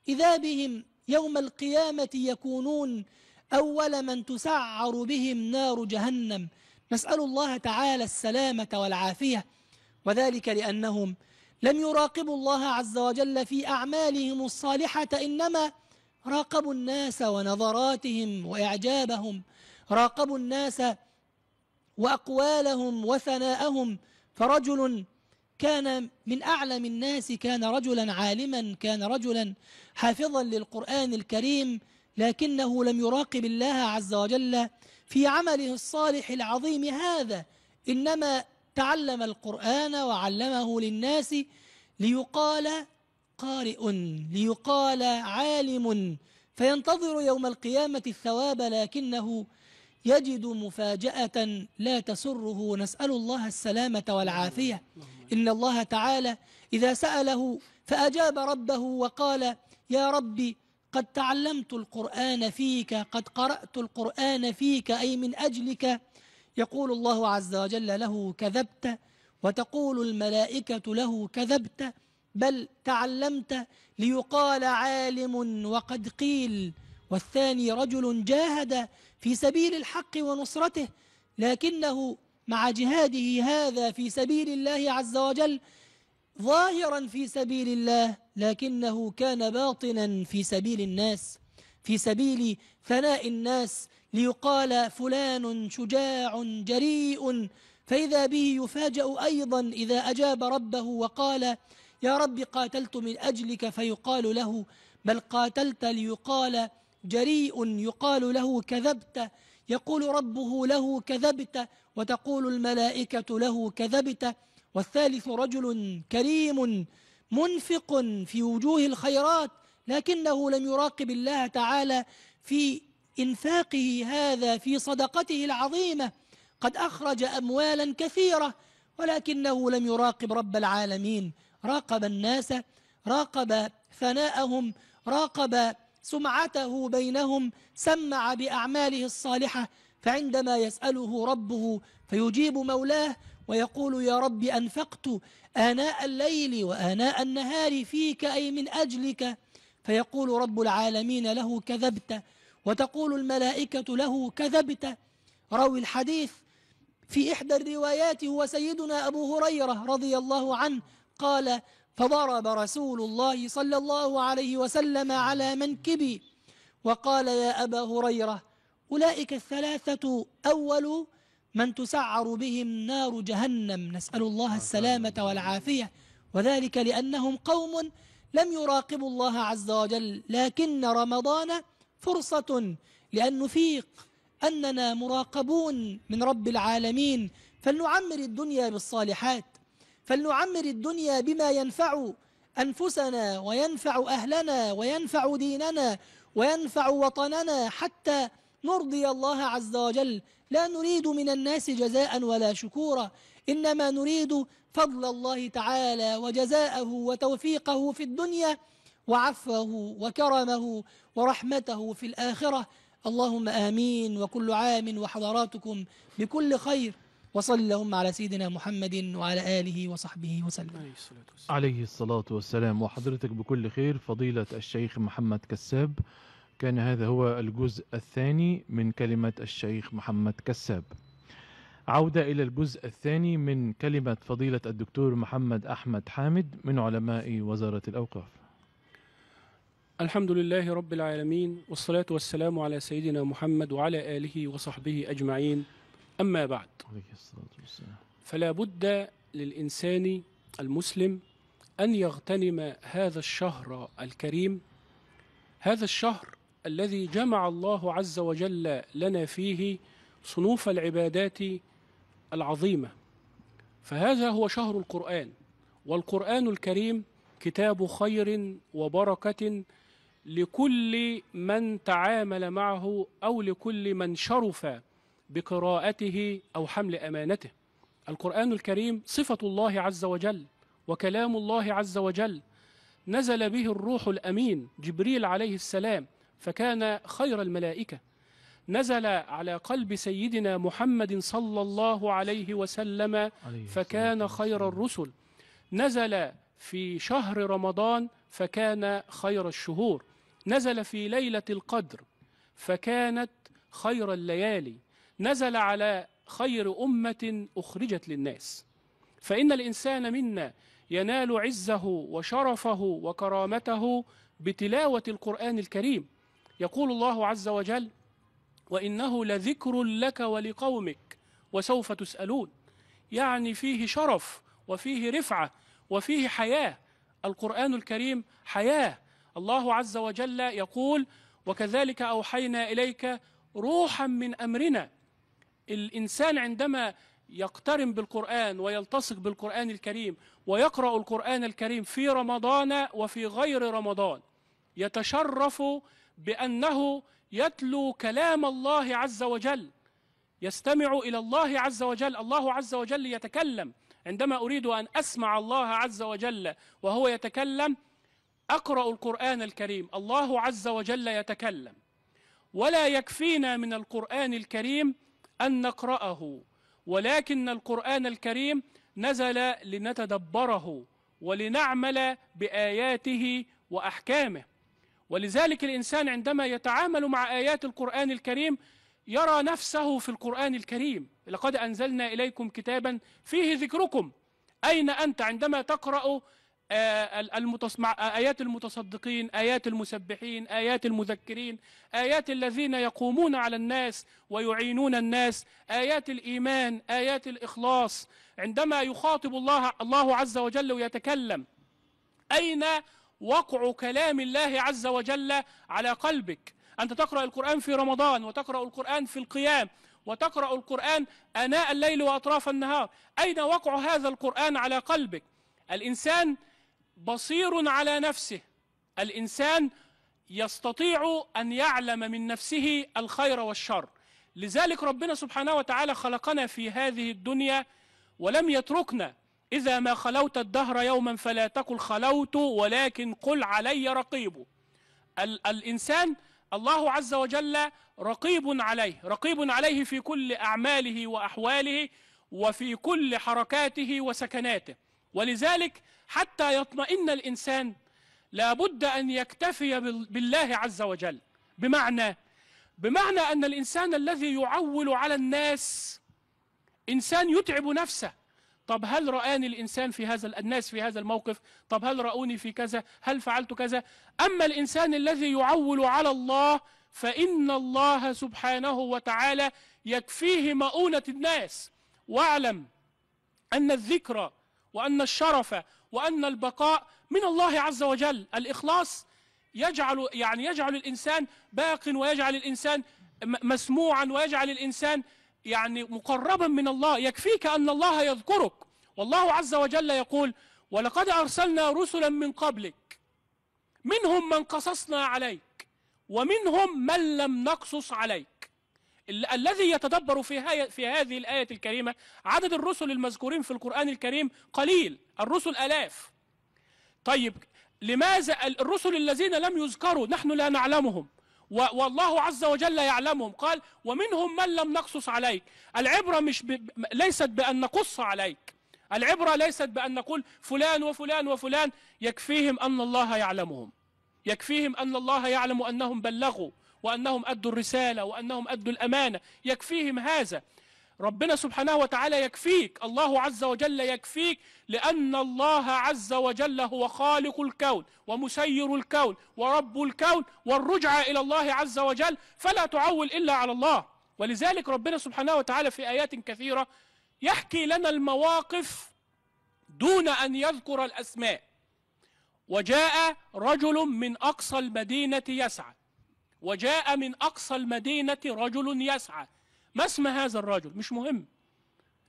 إذا بهم يوم القيامة يكونون أول من تسعر بهم نار جهنم نسأل الله تعالى السلامة والعافية وذلك لأنهم لم يراقبوا الله عز وجل في أعمالهم الصالحة إنما راقبوا الناس ونظراتهم وإعجابهم راقبوا الناس وأقوالهم وثناءهم فرجل كان من أعلم الناس كان رجلا عالما كان رجلا حافظا للقرآن الكريم لكنه لم يراقب الله عز وجل في عمله الصالح العظيم هذا إنما تعلم القرآن وعلمه للناس ليقال قارئ ليقال عالم فينتظر يوم القيامة الثواب لكنه يجد مفاجأة لا تسره نسأل الله السلامة والعافية إن الله تعالى إذا سأله فأجاب ربه وقال يا ربي قد تعلمت القرآن فيك قد قرأت القرآن فيك أي من أجلك يقول الله عز وجل له كذبت وتقول الملائكة له كذبت بل تعلمت ليقال عالم وقد قيل والثاني رجل جاهد في سبيل الحق ونصرته لكنه مع جهاده هذا في سبيل الله عز وجل ظاهرا في سبيل الله لكنه كان باطنا في سبيل الناس في سبيل ثناء الناس ليقال فلان شجاع جريء فإذا به يفاجأ أيضا إذا أجاب ربه وقال يا رب قاتلت من أجلك فيقال له بل قاتلت ليقال جريء يقال له كذبت يقول ربه له كذبت وتقول الملائكة له كذبت والثالث رجل كريم منفق في وجوه الخيرات لكنه لم يراقب الله تعالى في إنفاقه هذا في صدقته العظيمة قد أخرج أموالا كثيرة ولكنه لم يراقب رب العالمين راقب الناس راقب ثناءهم راقب سمعته بينهم سمع بأعماله الصالحة فعندما يسأله ربه فيجيب مولاه ويقول يا رب أنفقت آناء الليل وآناء النهار فيك أي من أجلك فيقول رب العالمين له كذبت وتقول الملائكة له كذبت روي الحديث في إحدى الروايات هو سيدنا أبو هريرة رضي الله عنه قال فضرب رسول الله صلى الله عليه وسلم على منكبي وقال يا أبا هريرة أولئك الثلاثة أول من تسعر بهم نار جهنم نسأل الله السلامة والعافية وذلك لأنهم قوم لم يراقبوا الله عز وجل لكن رمضان فرصة لأن نفيق أننا مراقبون من رب العالمين فلنعمر الدنيا بالصالحات فلنعمر الدنيا بما ينفع أنفسنا وينفع أهلنا وينفع ديننا وينفع وطننا حتى نرضي الله عز وجل لا نريد من الناس جزاء ولا شكورا إنما نريد فضل الله تعالى وجزاءه وتوفيقه في الدنيا وعفوه وكرمه ورحمته في الآخرة اللهم آمين وكل عام وحضراتكم بكل خير وصل اللهم على سيدنا محمد وعلى آله وصحبه وسلم عليه الصلاة والسلام وحضرتك بكل خير فضيلة الشيخ محمد كساب كان هذا هو الجزء الثاني من كلمة الشيخ محمد كساب عودة إلى الجزء الثاني من كلمة فضيلة الدكتور محمد أحمد حامد من علماء وزارة الأوقاف الحمد لله رب العالمين والصلاة والسلام على سيدنا محمد وعلى آله وصحبه أجمعين أما بعد فلا بد للإنسان المسلم أن يغتنم هذا الشهر الكريم هذا الشهر الذي جمع الله عز وجل لنا فيه صنوف العبادات العظيمة فهذا هو شهر القرآن والقرآن الكريم كتاب خير وبركة لكل من تعامل معه أو لكل من شرف بقراءته أو حمل أمانته القرآن الكريم صفة الله عز وجل وكلام الله عز وجل نزل به الروح الأمين جبريل عليه السلام فكان خير الملائكة نزل على قلب سيدنا محمد صلى الله عليه وسلم فكان خير الرسل نزل في شهر رمضان فكان خير الشهور نزل في ليلة القدر فكانت خير الليالي نزل على خير أمة أخرجت للناس فإن الإنسان منا ينال عزه وشرفه وكرامته بتلاوة القرآن الكريم يقول الله عز وجل وإنه لذكر لك ولقومك وسوف تسألون يعني فيه شرف وفيه رفعة وفيه حياة القرآن الكريم حياة الله عز وجل يقول وكذلك أوحينا إليك روحا من أمرنا الإنسان عندما يقترن بالقرآن ويلتصق بالقرآن الكريم ويقرأ القرآن الكريم في رمضان وفي غير رمضان يتشرف بأنه يتلو كلام الله عز وجل يستمع إلى الله عز وجل الله عز وجل يتكلم عندما أريد أن أسمع الله عز وجل وهو يتكلم أقرأ القرآن الكريم الله عز وجل يتكلم ولا يكفينا من القرآن الكريم أن نقرأه ولكن القرآن الكريم نزل لنتدبره ولنعمل بآياته وأحكامه ولذلك الإنسان عندما يتعامل مع آيات القرآن الكريم يرى نفسه في القرآن الكريم لقد أنزلنا إليكم كتابا فيه ذكركم أين أنت عندما تقرأ آه، المتصمع آه، آيات المتصدقين آيات المسبحين آيات المذكرين آيات الذين يقومون على الناس ويعينون الناس آيات الإيمان آيات الإخلاص عندما يخاطب الله الله عز وجل ويتكلم أين وقع كلام الله عز وجل على قلبك أنت تقرأ القرآن في رمضان وتقرأ القرآن في القيام وتقرأ القرآن أناء الليل وأطراف النهار أين وقع هذا القرآن على قلبك الإنسان بصير على نفسه الانسان يستطيع ان يعلم من نفسه الخير والشر لذلك ربنا سبحانه وتعالى خلقنا في هذه الدنيا ولم يتركنا اذا ما خلوت الدهر يوما فلا تقل خلوت ولكن قل علي رقيب ال الانسان الله عز وجل رقيب عليه رقيب عليه في كل اعماله واحواله وفي كل حركاته وسكناته ولذلك حتى يطمئن الإنسان لابد أن يكتفي بالله عز وجل بمعنى بمعنى أن الإنسان الذي يعول على الناس إنسان يتعب نفسه طب هل رآني الإنسان في هذا الناس في هذا الموقف طب هل رأوني في كذا هل فعلت كذا أما الإنسان الذي يعول على الله فإن الله سبحانه وتعالى يكفيه مؤونة الناس واعلم أن الذكر وأن الشرف وأن البقاء من الله عز وجل الإخلاص يجعل يعني يجعل الإنسان باق ويجعل الإنسان مسموعا ويجعل الإنسان يعني مقربا من الله يكفيك أن الله يذكرك والله عز وجل يقول ولقد أرسلنا رسلا من قبلك منهم من قصصنا عليك ومنهم من لم نقصص عليك الذي يتدبر في, في هذه الآية الكريمة عدد الرسل المذكورين في القرآن الكريم قليل الرسل ألاف طيب لماذا الرسل الذين لم يذكروا نحن لا نعلمهم والله عز وجل يعلمهم قال ومنهم من لم نقصص عليك العبرة مش ب... ليست بأن نقص عليك العبرة ليست بأن نقول فلان وفلان وفلان يكفيهم أن الله يعلمهم يكفيهم أن الله يعلم أنهم بلغوا وأنهم أدوا الرسالة وأنهم أدوا الأمانة يكفيهم هذا ربنا سبحانه وتعالى يكفيك الله عز وجل يكفيك لأن الله عز وجل هو خالق الكون ومسير الكون ورب الكون والرجعة إلى الله عز وجل فلا تعول إلا على الله ولذلك ربنا سبحانه وتعالى في آيات كثيرة يحكي لنا المواقف دون أن يذكر الأسماء وجاء رجل من أقصى المدينة يسعى وجاء من أقصى المدينة رجل يسعى ما اسم هذا الرجل مش مهم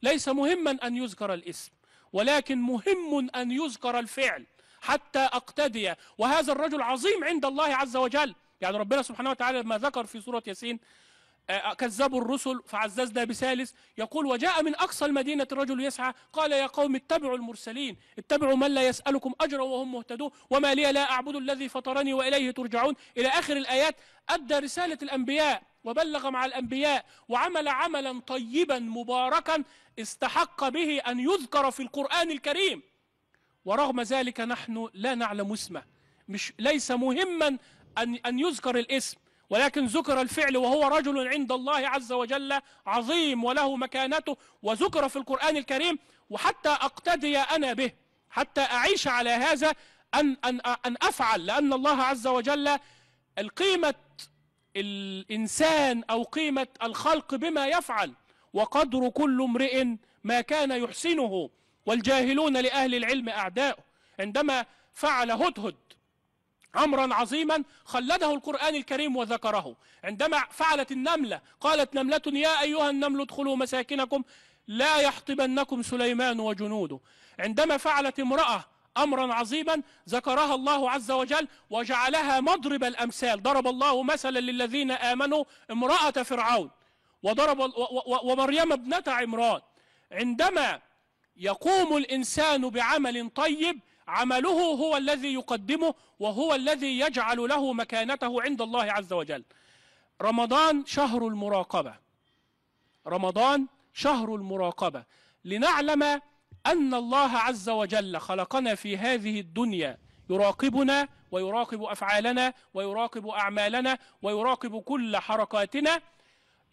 ليس مهما أن يذكر الاسم ولكن مهم أن يذكر الفعل حتى أقتدي وهذا الرجل عظيم عند الله عز وجل يعني ربنا سبحانه وتعالى لما ذكر في سورة ياسين آه، آه، كذبوا الرسل فعززنا بثالث يقول وجاء من أقصى المدينة رجل يسعى قال يا قوم اتبعوا المرسلين اتبعوا من لا يسألكم أجرا وهم مهتدون وما لي لا أعبد الذي فطرني وإليه ترجعون إلى آخر الآيات أدى رسالة الأنبياء وبلغ مع الأنبياء وعمل عملا طيبا مباركا استحق به أن يذكر في القرآن الكريم ورغم ذلك نحن لا نعلم اسمه مش ليس مهما أن, أن يذكر الاسم ولكن ذكر الفعل وهو رجل عند الله عز وجل عظيم وله مكانته وذكر في القرآن الكريم وحتى أقتدي أنا به حتى أعيش على هذا أن, أن, أن أفعل لأن الله عز وجل القيمة الإنسان أو قيمة الخلق بما يفعل وقدر كل امرئ ما كان يحسنه والجاهلون لأهل العلم أعداء عندما فعل هدهد امرا عظيما خلده القران الكريم وذكره عندما فعلت النمله قالت نمله يا ايها النمل ادخلوا مساكنكم لا يحطمنكم سليمان وجنوده عندما فعلت امراه امرا عظيما ذكرها الله عز وجل وجعلها مضرب الامثال ضرب الله مثلا للذين امنوا امراه فرعون وضرب ومريم ابنه عمران عندما يقوم الانسان بعمل طيب عمله هو الذي يقدمه وهو الذي يجعل له مكانته عند الله عز وجل رمضان شهر المراقبة رمضان شهر المراقبة لنعلم أن الله عز وجل خلقنا في هذه الدنيا يراقبنا ويراقب أفعالنا ويراقب أعمالنا ويراقب كل حركاتنا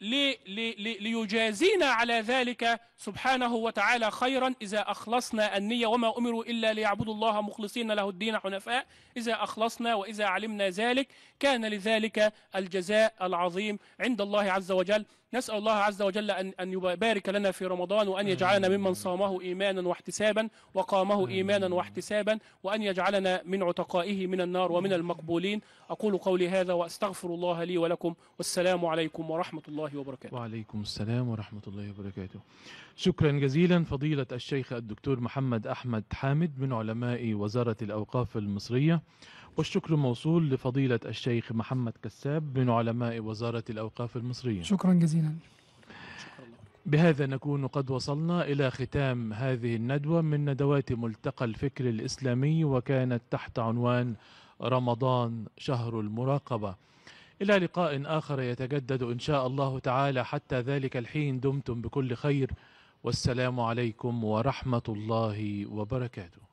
لي لي ليجازينا على ذلك سبحانه وتعالى خيرا إذا أخلصنا النية وما أمروا إلا ليعبدوا الله مخلصين له الدين حنفاء إذا أخلصنا وإذا علمنا ذلك كان لذلك الجزاء العظيم عند الله عز وجل نسأل الله عز وجل أن أن يبارك لنا في رمضان وأن يجعلنا ممن صامه إيمانا واحتسابا وقامه إيمانا واحتسابا وأن يجعلنا من عتقائه من النار ومن المقبولين أقول قولي هذا وأستغفر الله لي ولكم والسلام عليكم ورحمة الله وبركاته وعليكم السلام ورحمة الله وبركاته شكرا جزيلا فضيلة الشيخ الدكتور محمد أحمد حامد من علماء وزارة الأوقاف المصرية والشكر موصول لفضيلة الشيخ محمد كساب من علماء وزارة الأوقاف المصرية شكرا جزيلا بهذا نكون قد وصلنا إلى ختام هذه الندوة من ندوات ملتقى الفكر الإسلامي وكانت تحت عنوان رمضان شهر المراقبة إلى لقاء آخر يتجدد إن شاء الله تعالى حتى ذلك الحين دمتم بكل خير والسلام عليكم ورحمة الله وبركاته